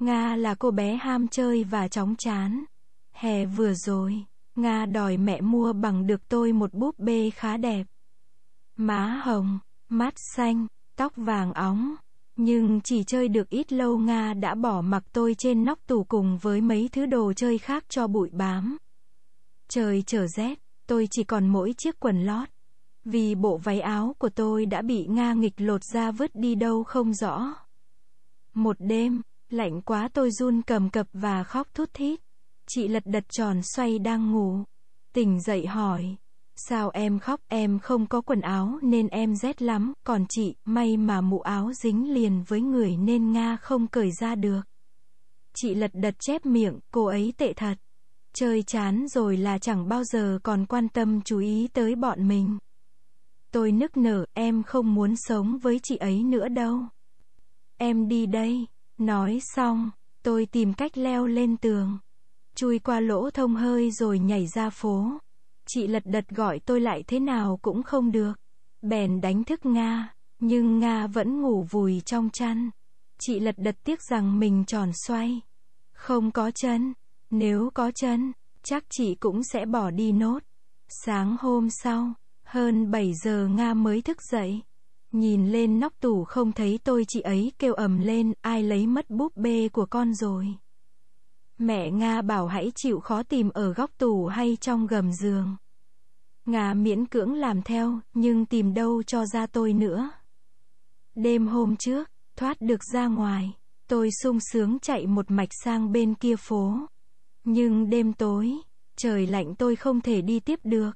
Nga là cô bé ham chơi và chóng chán. Hè vừa rồi, Nga đòi mẹ mua bằng được tôi một búp bê khá đẹp. Má hồng, mắt xanh, tóc vàng óng. Nhưng chỉ chơi được ít lâu Nga đã bỏ mặc tôi trên nóc tủ cùng với mấy thứ đồ chơi khác cho bụi bám. Trời trở rét, tôi chỉ còn mỗi chiếc quần lót. Vì bộ váy áo của tôi đã bị Nga nghịch lột ra vứt đi đâu không rõ. Một đêm, Lạnh quá tôi run cầm cập và khóc thút thít. Chị lật đật tròn xoay đang ngủ. Tỉnh dậy hỏi. Sao em khóc em không có quần áo nên em rét lắm. Còn chị may mà mũ áo dính liền với người nên Nga không cởi ra được. Chị lật đật chép miệng cô ấy tệ thật. Chơi chán rồi là chẳng bao giờ còn quan tâm chú ý tới bọn mình. Tôi nức nở em không muốn sống với chị ấy nữa đâu. Em đi đây. Nói xong, tôi tìm cách leo lên tường, chui qua lỗ thông hơi rồi nhảy ra phố. Chị lật đật gọi tôi lại thế nào cũng không được. Bèn đánh thức Nga, nhưng Nga vẫn ngủ vùi trong chăn. Chị lật đật tiếc rằng mình tròn xoay. Không có chân, nếu có chân, chắc chị cũng sẽ bỏ đi nốt. Sáng hôm sau, hơn 7 giờ Nga mới thức dậy. Nhìn lên nóc tủ không thấy tôi chị ấy kêu ầm lên, ai lấy mất búp bê của con rồi. Mẹ Nga bảo hãy chịu khó tìm ở góc tủ hay trong gầm giường. Nga miễn cưỡng làm theo, nhưng tìm đâu cho ra tôi nữa. Đêm hôm trước, thoát được ra ngoài, tôi sung sướng chạy một mạch sang bên kia phố. Nhưng đêm tối, trời lạnh tôi không thể đi tiếp được.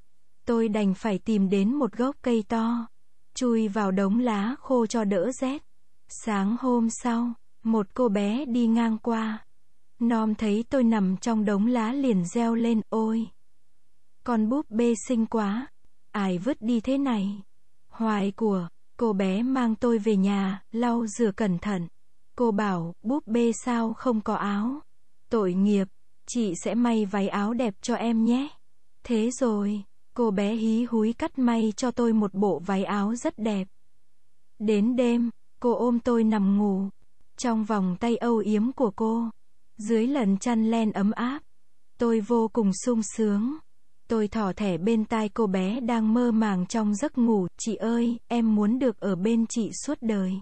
Tôi đành phải tìm đến một gốc cây to, chui vào đống lá khô cho đỡ rét. Sáng hôm sau, một cô bé đi ngang qua. Nom thấy tôi nằm trong đống lá liền reo lên ôi. Con búp bê xinh quá, ai vứt đi thế này. Hoài của, cô bé mang tôi về nhà, lau rửa cẩn thận. Cô bảo, búp bê sao không có áo. Tội nghiệp, chị sẽ may váy áo đẹp cho em nhé. Thế rồi. Cô bé hí húi cắt may cho tôi một bộ váy áo rất đẹp. Đến đêm, cô ôm tôi nằm ngủ. Trong vòng tay âu yếm của cô, dưới lần chăn len ấm áp, tôi vô cùng sung sướng. Tôi thỏ thẻ bên tai cô bé đang mơ màng trong giấc ngủ, "Chị ơi, em muốn được ở bên chị suốt đời."